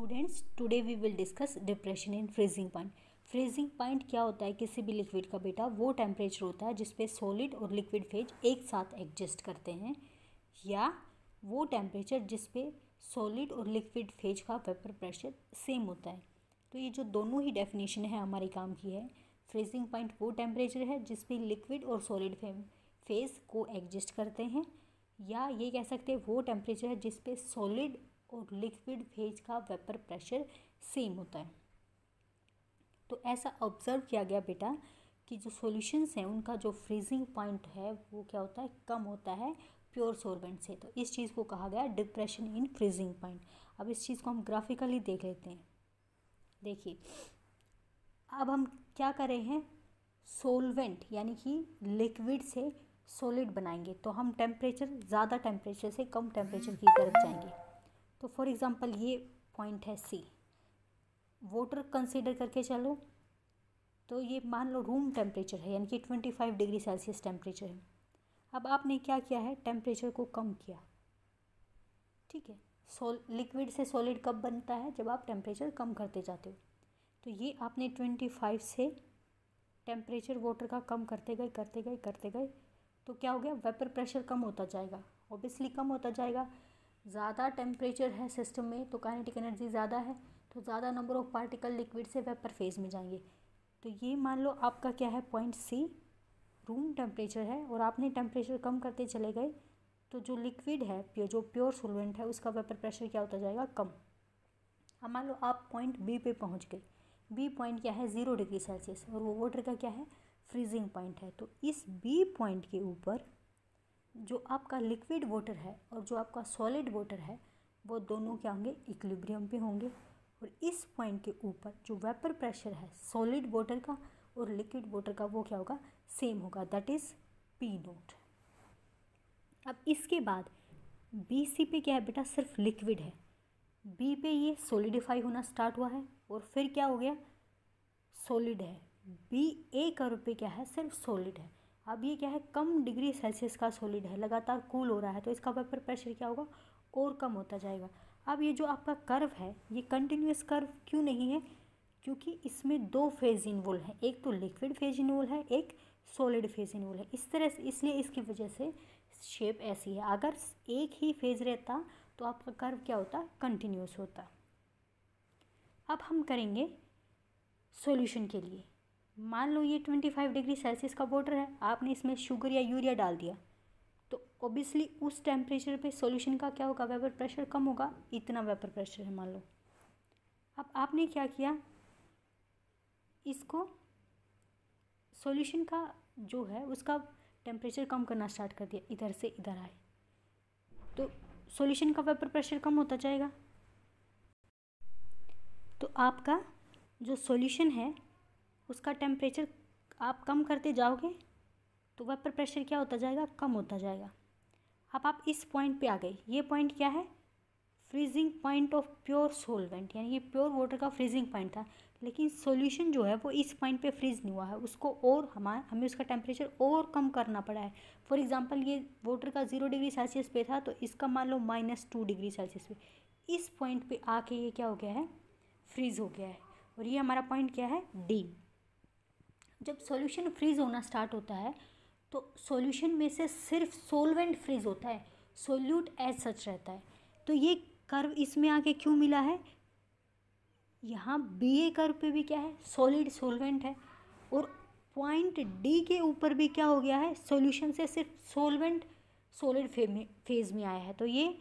students today we will discuss depression in freezing point freezing point क्या होता है किसी भी लिक्विड का बेटा वो टेम्परेचर होता है जिसपे सॉलिड और लिक्विड फेज एक साथ एडजस्ट करते हैं या वो टेम्परेचर जिसपे सॉलिड और लिक्विड फेज का वेपर प्रेशर सेम होता है तो ये जो दोनों ही डेफिनेशन है हमारे काम की है फ्रीजिंग पॉइंट वो टेम्परेचर है जिसपे लिक्विड और सॉलिड फेज को एडजस्ट करते हैं या ये कह सकते हैं वो टेम्परेचर है जिसपे सॉलिड और लिक्विड फेज का वेपर प्रेशर सेम होता है तो ऐसा ऑब्ज़र्व किया गया बेटा कि जो सॉल्यूशंस हैं उनका जो फ्रीजिंग पॉइंट है वो क्या होता है कम होता है प्योर सॉल्वेंट से तो इस चीज़ को कहा गया डिप्रेशन इन फ्रीजिंग पॉइंट अब इस चीज़ को हम ग्राफिकली देख लेते हैं देखिए अब हम क्या कर रहे हैं सोलवेंट यानी कि लिक्विड से सॉलिड बनाएंगे तो हम टेम्परेचर ज़्यादा टेम्परेचर से कम टेम्परेचर की तरफ जाएंगे तो फॉर एग्ज़ाम्पल ये पॉइंट है सी वोटर कंसिडर करके चलो तो ये मान लो रूम टेम्परेचर है यानी कि twenty five degree Celsius temperature है अब आपने क्या किया है टेम्परेचर को कम किया ठीक है सोल लिक्विड से सॉलिड कब बनता है जब आप टेम्परेचर कम करते जाते हो तो ये आपने ट्वेंटी फाइव से टेम्परेचर वाटर का कम करते गए करते गए करते गए तो क्या हो गया वेपर प्रेशर कम होता जाएगा ओबियसली कम होता जाएगा ज़्यादा टेम्परेचर है सिस्टम में तो काइनेटिक एनर्जी ज़्यादा है तो ज़्यादा नंबर ऑफ पार्टिकल लिक्विड से वेपर फेज़ में जाएंगे तो ये मान लो आपका क्या है पॉइंट सी रूम टेम्परेचर है और आपने टेम्परेचर कम करते चले गए तो जो लिक्विड है प्योर जो प्योर सोलवेंट है उसका वेपर प्रेशर क्या होता जाएगा कम अब मान लो आप पॉइंट बी पे पहुंच गए बी पॉइंट क्या है ज़ीरो डिग्री सेल्सियस और वो वाटर का क्या है फ्रीजिंग पॉइंट है तो इस बी पॉइंट के ऊपर जो आपका लिक्विड वाटर है और जो आपका सॉलिड वाटर है वो दोनों क्या होंगे इक्विलिब्रियम पे होंगे और इस पॉइंट के ऊपर जो वेपर प्रेशर है सॉलिड वाटर का और लिक्विड वाटर का वो क्या होगा सेम होगा दैट इज़ पी नोट अब इसके बाद बी सी पे क्या है बेटा सिर्फ लिक्विड है बी पे ये सोलिडिफाई होना स्टार्ट हुआ है और फिर क्या हो गया सॉलिड है बी ए कर्व पे क्या है सिर्फ सॉलिड है अब ये क्या है कम डिग्री सेल्सियस का सॉलिड है लगातार कूल हो रहा है तो इसका वेपर प्रेशर क्या होगा और कम होता जाएगा अब ये जो आपका कर्व है ये कंटिन्यूस कर्व क्यों नहीं है क्योंकि इसमें दो फेज इन्वॉल्व तो है एक तो लिक्विड फेज इन्वॉल्व है एक सॉलिड फेज इन्वॉल्व है इस तरह से इसलिए इसकी वजह से शेप ऐसी है अगर एक ही फेज रहता तो आपका कर्व क्या होता कंटिन्यूस होता अब हम करेंगे सॉल्यूशन के लिए मान लो ये ट्वेंटी फाइव डिग्री सेल्सियस का वाटर है आपने इसमें शुगर या यूरिया डाल दिया तो ओबियसली उस टेम्परेचर पे सॉल्यूशन का क्या होगा वेपर प्रेशर कम होगा इतना वेपर प्रेशर है मान लो अब आपने क्या किया इसको सॉल्यूशन का जो है उसका टेम्परेचर कम करना स्टार्ट कर दिया इधर से इधर आए तो सॉल्यूशन का वेपर प्रेशर कम होता जाएगा तो आपका जो सॉल्यूशन है उसका टेम्परेचर आप कम करते जाओगे तो वेपर प्रेशर क्या होता जाएगा कम होता जाएगा अब आप इस पॉइंट पे आ गए ये पॉइंट क्या है freezing point of pure solvent यानी ये प्योर वाटर का फ्रीजिंग पॉइंट था लेकिन सॉल्यूशन जो है वो इस पॉइंट पे फ्रीज नहीं हुआ है उसको और हमारे हमें उसका टेम्परेचर और कम करना पड़ा है फॉर एग्जांपल ये वाटर का ज़ीरो डिग्री सेल्सियस पे था तो इसका मान लो माइनस टू डिग्री सेल्सियस पे इस पॉइंट पे आके ये क्या हो गया है फ्रीज़ हो गया है और ये हमारा पॉइंट क्या है डी जब सॉल्यूशन फ्रीज होना स्टार्ट होता है तो सॉल्यूशन में से सिर्फ सोलवेंट फ्रीज होता है सोल्यूट एज सच रहता है तो ये कर्व इसमें आके क्यों मिला है यहाँ बी ए कर्व पे भी क्या है सॉलिड सोलवेंट है और पॉइंट डी के ऊपर भी क्या हो गया है सॉल्यूशन से सिर्फ सोलवेंट सोलिड फेज में फेज में आया है तो ये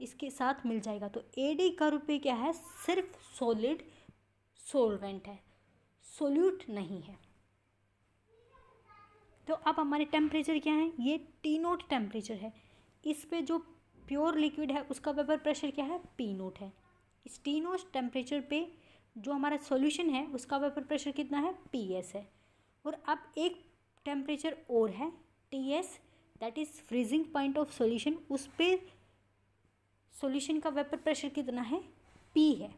इसके साथ मिल जाएगा तो ए डी कर्व पे क्या है सिर्फ सोलिड सोलवेंट है सोल्यूट नहीं है तो अब हमारे टेम्परेचर क्या है ये टी नोट टेम्परेचर है इस पे जो प्योर लिक्विड है उसका वेपर प्रेशर क्या है पी नोट है इस टी नोट टेम्परेचर पे जो हमारा सॉल्यूशन है उसका वेपर प्रेशर कितना है पी एस है और अब एक टेम्परेचर और है T S that is freezing point of solution उस पर सॉल्यूशन का वेपर प्रेशर कितना है पी है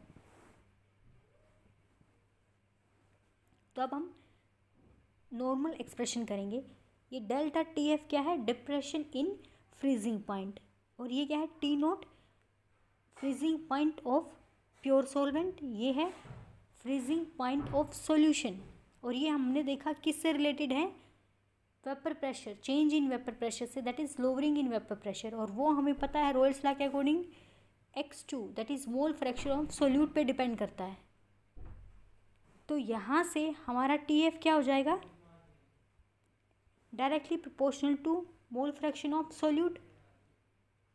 तो अब हम नॉर्मल एक्सप्रेशन करेंगे ये डेल्टा टी एफ क्या है डिप्रेशन इन फ्रीजिंग पॉइंट और ये क्या है T naught freezing point of pure solvent ये है फ्रीजिंग पॉइंट ऑफ सॉल्यूशन और ये हमने देखा किससे रिलेटेड है vapour pressure change in vapour pressure से that is lowering in vapour pressure और वो हमें पता है रॉयल्स लॉ के according X two that is mole fraction of solute पे डिपेंड करता है तो यहाँ से हमारा टी एफ क्या हो जाएगा directly proportional to mole fraction of solute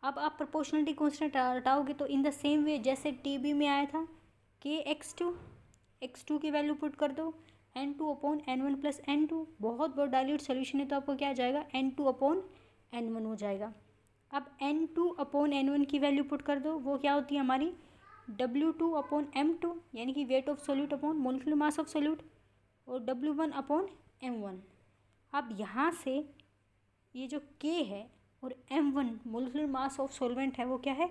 अब आप प्रोपोर्शनलिटी कॉन्स्टेंट हटाओगे तो इन द सेम वे जैसे टी बी में आया था के एक्स टू एक्स टू की वैल्यू पुट कर दो N two upon N one plus N two बहुत बहुत डायल्यूट सोल्यूशन है तो आपको क्या आ जाएगा N two upon N one हो जाएगा अब N two upon N one की वैल्यू पुट कर दो वो क्या होती है हमारी W two upon M two यानी कि weight of solute upon molecular mass of solute और W one upon M one अब यहाँ से ये जो के है और M one molar mass of solvent है वो क्या है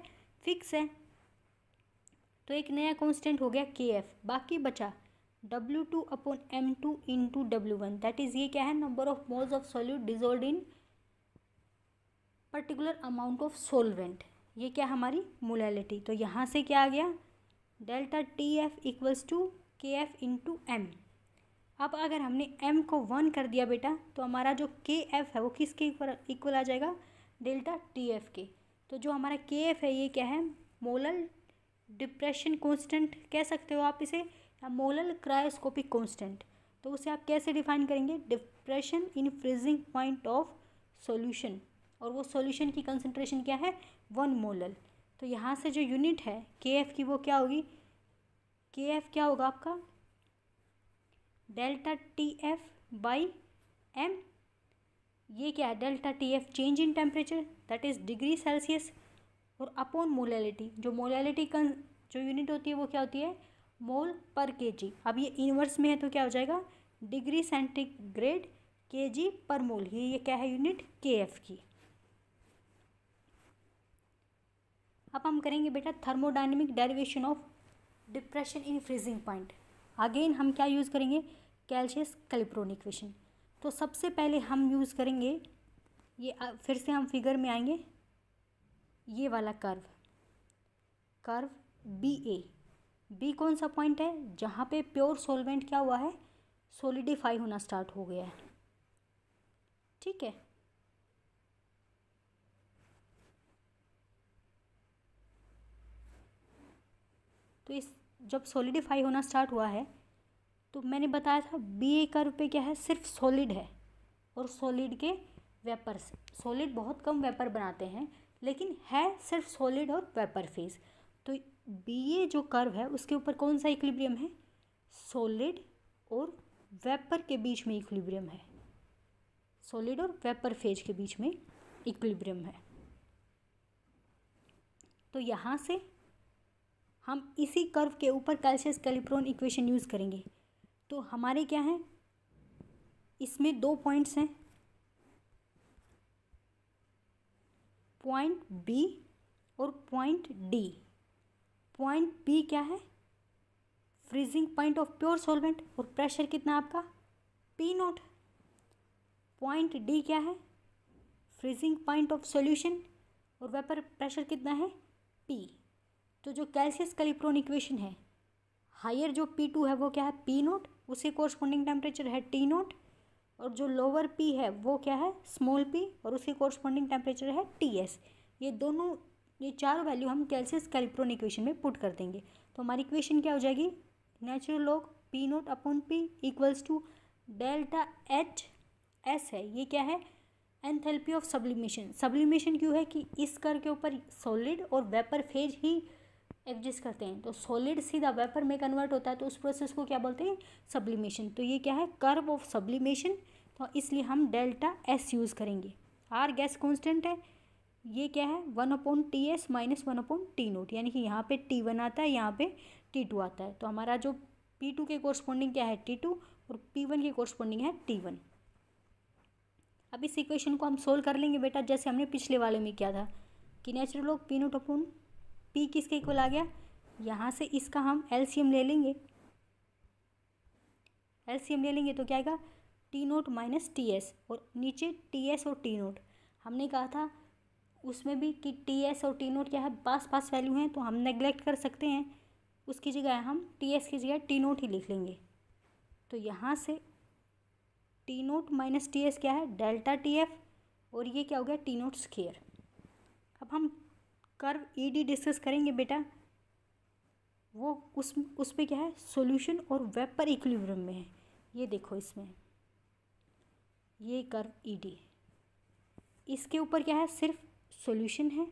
फिक्स है तो एक नया कांस्टेंट हो गया के एफ बाकी बचा W two upon M two into W one that is ये क्या है number of moles of solute dissolved in particular amount of solvent ये क्या हमारी मोलैलिटी तो यहाँ से क्या आ गया delta T F equals to K F into M अब अगर हमने m को वन कर दिया बेटा तो हमारा जो के एफ है वो किसके इक्वल आ जाएगा डेल्टा टी एफ के तो जो हमारा के एफ है ये क्या है मोलल डिप्रेशन कॉन्स्टेंट कह सकते हो आप इसे या मोलल क्रायोस्कोपिक कॉन्स्टेंट तो उसे आप कैसे डिफाइन करेंगे depression in freezing point of solution और वो सोल्यूशन की कंसनट्रेशन क्या है वन मोलल तो यहाँ से जो यूनिट है के एफ़ की वो क्या होगी के एफ़ क्या होगा आपका delta T F by M ये क्या है delta T F change in temperature that is degree Celsius और अपॉन मोलैलिटी जो मोलैलिटी कन जो यूनिट होती है वो क्या होती है मोल पर के जी अब ये इनवर्स में है तो क्या हो जाएगा डिग्री सेंटीग्रेड के जी पर मोल ये ये क्या है यूनिट के एफ की अब हम करेंगे बेटा thermodynamic derivation of depression in freezing point again हम क्या यूज़ करेंगे कैल्शियस कैलिप्रोन इक्वेशन तो सबसे पहले हम यूज़ करेंगे ये फिर से हम फिगर में आएंगे ये वाला curve curve B A B कौन सा पॉइंट है जहाँ पे प्योर सोलवेंट क्या हुआ है सोलिडिफाई होना स्टार्ट हो गया है ठीक है तो इस जब सोलिडिफाई होना स्टार्ट हुआ है तो मैंने बताया था बी ए का पे क्या है सिर्फ सॉलिड है और सॉलिड के वेपर सॉलिड बहुत कम वेपर बनाते हैं लेकिन है सिर्फ सॉलिड और वेपर फेज तो बी ए जो कर्व है उसके ऊपर कौन सा इक्लिब्रियम है सॉलिड और वेपर के बीच में इक्लिब्रियम है सॉलिड और वेपर फेज के बीच में इक्लिब्रियम है तो यहाँ से हम इसी कर्व के ऊपर कैल्शियस कैलिप्रोन इक्वेशन यूज़ करेंगे तो हमारे क्या हैं इसमें दो पॉइंट्स हैं पॉइंट बी और पॉइंट डी पॉइंट बी क्या है freezing point of pure solvent और प्रेशर कितना आपका पी नोट पॉइंट डी क्या है फ्रीजिंग पॉइंट ऑफ सॉल्यूशन और वेपर प्रेशर कितना है पी तो जो कैल्सियस कैलिप्रोन इक्वेशन है हायर जो पी टू है वो क्या है पी नोट उसी कोरस्पोंडिंग टेम्परेचर है टी नोट और जो लोअर पी है वो क्या है स्मॉल पी और उसके कोरस्पोंडिंग टेम्परेचर है टी एस ये दोनों ये चार वैल्यू हम कैल्सियस कैलिप्रोन इक्वेशन में पुट कर देंगे तो हमारी इक्वेशन क्या हो जाएगी natural log P naught upon P equals to delta H S है ये क्या है एंथेल्पी ऑफ सब्लिमेशन सब्लिमेशन क्यों है कि इस कर के ऊपर सॉलिड और वेपर फेज ही एग्जिस्ट करते हैं तो सॉलिड सीधा वेपर में कन्वर्ट होता है तो उस प्रोसेस को क्या बोलते हैं सब्लिमेशन तो ये क्या है कर्व ऑफ सब्लिमेशन तो इसलिए हम डेल्टा एस यूज़ करेंगे आर गैस कॉन्स्टेंट है ये क्या है one upon T S minus one upon T naught यानी कि यहाँ पे टी वन आता है यहाँ पे टी टू आता है तो हमारा जो पी टू के कोरस्पॉन्डिंग क्या है टी टू और पी वन के कोरस्पॉन्डिंग है टी वन अब इस इक्वेशन को हम सोल्व कर लेंगे बेटा जैसे हमने पिछले वाले में किया था कि natural log P naught upon P किसके इक्वल आ गया यहाँ से इसका हम एलसीएम ले लेंगे एलसीएम ले लेंगे तो क्या आएगा T naught minus T S और नीचे टी एस और टी नोट हमने कहा था उसमें भी कि टी एस और टी नोट क्या है पास पास वैल्यू हैं तो हम नेग्लेक्ट कर सकते हैं उसकी जगह हम टी एस की जगह टी नोट ही लिख लेंगे तो यहाँ से T naught minus T S क्या है डेल्टा टी एफ और ये क्या हो गया टी नोट स्केयर अब हम कर्व ई डी डिस्कस करेंगे बेटा वो उस उस पर क्या है सॉल्यूशन और वेब पर इक्विलिब्रियम में है ये देखो इसमें ये कर्व ई डी इसके ऊपर क्या है सिर्फ सॉल्यूशन है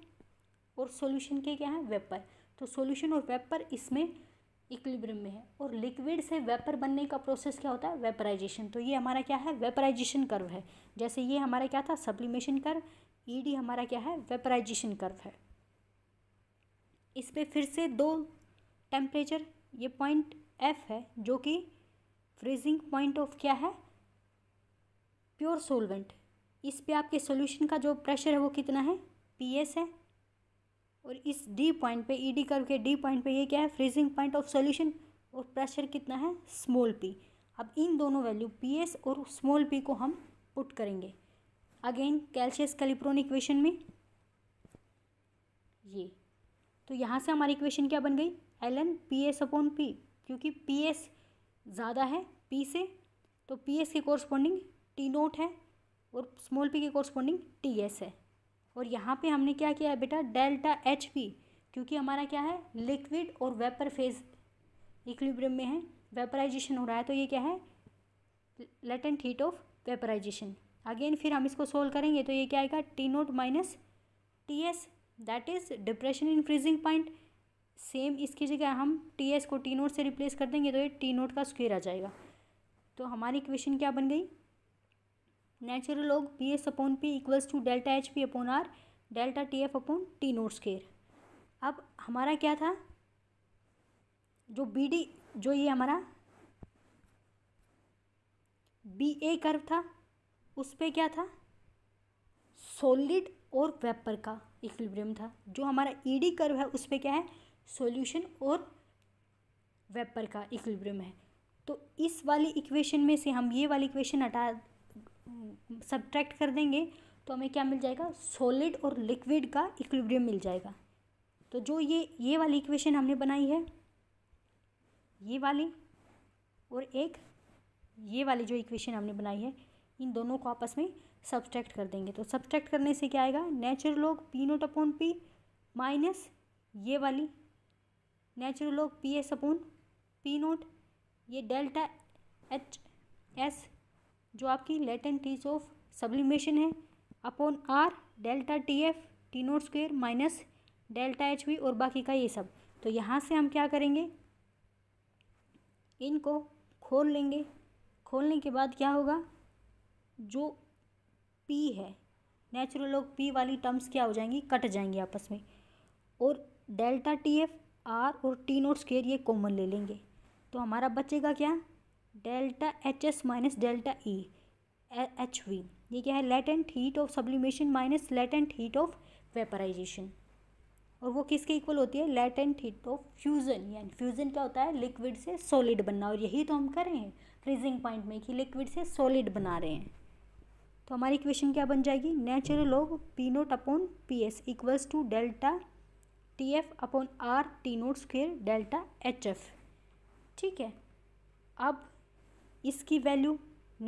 और सॉल्यूशन के क्या है वेब पर तो सॉल्यूशन और वेब पर इसमें इक्विलिब्रियम में है और लिक्विड से वेपर बनने का प्रोसेस क्या होता है वेपराइजेशन तो ये हमारा क्या है वेपराइजेशन कर्व है जैसे ये हमारा क्या था सप्लीमेशन कर्व ईडी हमारा क्या है वेपराइजेशन कर्व है इस पर फिर से दो टेम्परेचर ये पॉइंट एफ है जो कि फ्रीजिंग पॉइंट ऑफ क्या है प्योर सोलवेंट इस पे आपके सॉल्यूशन का जो प्रेशर है वो कितना है पीएस है और इस डी पॉइंट पे ईडी e कर्व के डी पॉइंट पे ये क्या है फ्रीजिंग पॉइंट ऑफ सॉल्यूशन और प्रेशर कितना है स्मॉल पी अब इन दोनों वैल्यू पीएस और स्मॉल पी को हम पुट करेंगे अगेन कैल्शियस कैलिप्रोन इक्वेशन में ये तो यहाँ से हमारी इक्वेशन क्या बन गई L N P S upon P क्योंकि पी एस ज़्यादा है पी से तो पी एस के कॉरस्पॉन्डिंग टी नोट है और स्मॉल पी के कॉरस्पॉन्डिंग टी एस है और यहाँ पे हमने क्या किया है बेटा डेल्टा एच पी क्योंकि हमारा क्या है लिक्विड और वेपर फेज इक्विब्रियम में है वेपराइजेशन हो रहा है तो ये क्या है latent heat of vaporization again फिर हम इसको सोल्व करेंगे तो ये क्या आएगा T naught minus T S that is depression in freezing point same इसकी जगह हम टी एस को टी नोट से रिप्लेस कर देंगे तो ये टी नोट का स्क्वेयर आ जाएगा तो हमारी इक्वेशन क्या बन गई natural log P S upon P equals to delta H P upon R delta T F upon T naught square अब हमारा क्या था जो बी डी जो ये हमारा बी ए कर्व था उस पर क्या था सॉलिड और वेपर का इक्विलिब्रियम था जो हमारा ईडी e कर्व है उस पर क्या है सॉल्यूशन और वेपर का इक्विलिब्रियम है तो इस वाली इक्वेशन में से हम ये वाली इक्वेशन हटा सब्ट्रैक्ट कर देंगे तो हमें क्या मिल जाएगा सॉलिड और लिक्विड का इक्विलिब्रियम मिल जाएगा तो जो ये ये वाली इक्वेशन हमने बनाई है ये वाली और एक ये वाली जो इक्वेशन हमने बनाई है इन दोनों को आपस में सब्सट्रैक्ट कर देंगे तो सब्सट्रैक्ट करने से क्या आएगा natural log P naught upon P minus ये वाली natural log P S upon P naught ये डेल्टा एच एस जो आपकी लेटेंट टीज ऑफ सब्लिमेशन है upon R delta T F T naught square minus delta H V और बाकी का ये सब तो यहाँ से हम क्या करेंगे इनको खोल लेंगे खोलने के बाद क्या होगा जो पी है नेचुरल लॉग पी वाली टर्म्स क्या हो जाएंगी कट जाएंगी आपस में और डेल्टा टी एफ आर और टी नोट स्केयर ये कॉमन ले लेंगे तो हमारा बचेगा क्या delta H S minus delta E H V ये क्या है latent heat of sublimation minus latent heat of vaporization और वो किसके इक्वल होती है लेटेंट हीट ऑफ फ्यूज़न यानी फ्यूज़न क्या होता है लिक्विड से सॉलिड बनना और यही तो हम कर रहे हैं फ्रीजिंग पॉइंट में कि लिक्विड से सॉलिड बना रहे हैं तो हमारी इक्वेशन क्या बन जाएगी natural log P naught upon P S equals to delta T F upon R T naught square delta H F ठीक है अब इसकी value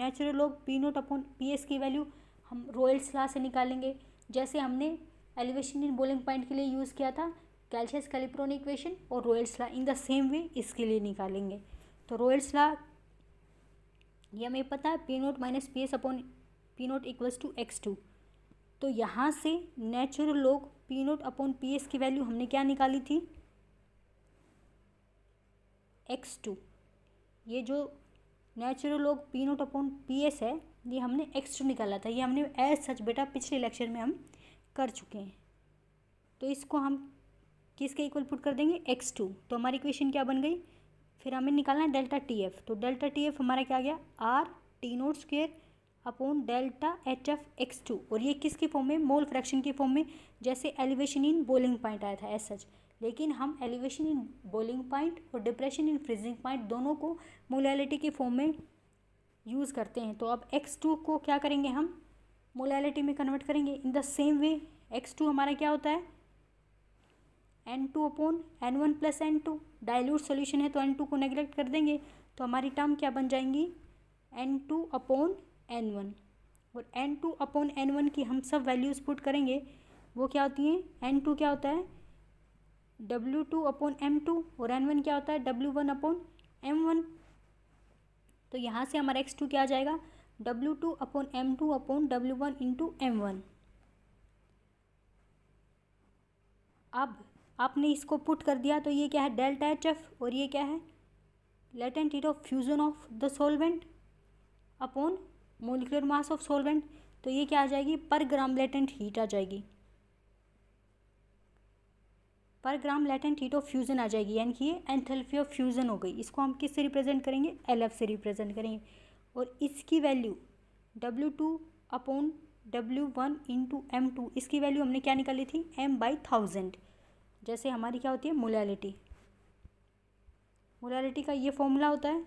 natural log P naught upon P S की वैल्यू हम रॉयल्स ला से निकालेंगे जैसे हमने एलिवेशन इन बोलिंग पॉइंट के लिए यूज़ किया था कैल्शियस कैलिप्रोन इक्वेशन और Raoult's law in the same way इसके लिए निकालेंगे तो रोयल्स ला ये हमें पता है P naught minus P S upon P naught equals to X two तो यहाँ से natural log P naught upon P S की वैल्यू हमने क्या निकाली थी एक्स टू ये जो natural log P naught upon P S है ये हमने एक्स टू निकाला था ये हमने एज सच बेटा पिछले लेक्चर में हम कर चुके हैं तो इसको हम किसके इक्वल पुट कर देंगे एक्स टू तो हमारी इक्वेशन क्या बन गई फिर हमें निकालना है डेल्टा टी एफ तो डेल्टा टी एफ हमारा क्या आ गया R T naught square upon delta H F X two और ये किसके फॉर्म में मोल फ्रैक्शन के फॉर्म में जैसे एलिवेशन इन बोलिंग पॉइंट आया था एस सच लेकिन हम एलिवेशन इन बोलिंग पॉइंट और डिप्रेशन इन फ्रीजिंग पॉइंट दोनों को मोलैलिटी के फॉर्म में यूज़ करते हैं तो अब एक्स टू को क्या करेंगे हम मोलैलिटी में कन्वर्ट करेंगे in the same way X two हमारा क्या होता है N two upon N one plus N two dilute solution है तो एन टू को नेग्लेक्ट कर देंगे तो हमारी टर्म क्या बन जाएंगी N two upon N one और N two upon N one की हम सब वैल्यूज़ पुट करेंगे वो क्या होती हैं एन टू क्या होता है W two upon M two और एन वन क्या होता है W one upon M one तो यहाँ से हमारा एक्स टू क्या आ जाएगा W two upon M two upon W one into M one अब आपने इसको पुट कर दिया तो ये क्या है डेल्टा एच एफ और ये क्या है latent heat of fusion of the solvent upon molecular mass of solvent तो ये क्या आ जाएगी पर ग्राम लेटेंट हीट आ जाएगी per gram latent heat of fusion आ जाएगी यानी कि ये एंथेल्फी ऑफ फ्यूज़न हो गई इसको हम किस से रिप्रेजेंट करेंगे एल एफ से रिप्रेजेंट करेंगे और इसकी value W two upon W one into M two इसकी वैल्यू हमने क्या निकाली थी एम बाई थाउजेंड जैसे हमारी क्या होती है मोलैलिटी मोलैलिटी का ये फॉर्मूला होता है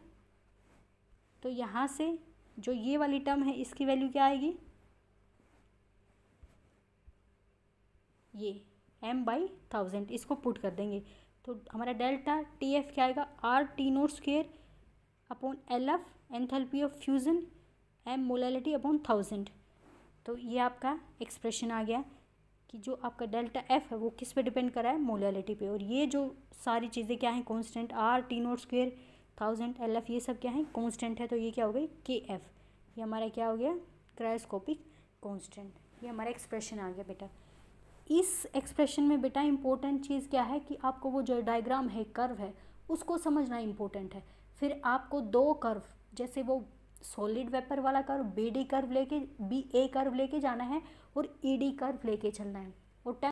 तो यहाँ से जो ये वाली टर्म है इसकी वैल्यू क्या आएगी ये एम बाई थाउजेंड इसको पुट कर देंगे तो हमारा डेल्टा टी एफ क्या आएगा R T naught square upon L F enthalpy of fusion M molality upon thousand तो ये आपका एक्सप्रेशन आ गया कि जो आपका डेल्टा एफ है वो किस पे डिपेंड करा है मोलैलिटी पे और ये जो सारी चीज़ें क्या हैं constant R T naught square thousand L F ये सब क्या है कॉन्स्टेंट है तो ये क्या हो गई के एफ ये हमारा क्या हो गया क्रायोस्कोपिक कॉन्स्टेंट ये हमारा एक्सप्रेशन आ गया बेटा इस एक्सप्रेशन में बेटा इंपॉर्टेंट चीज़ क्या है कि आपको वो जो डायग्राम है कर्व है उसको समझना इम्पोर्टेंट है फिर आपको दो कर्व जैसे वो सॉलिड वेपर वाला कर्व बी डी कर्व लेके बी ए कर्व लेके जाना है और ई डी कर्व लेके चलना है और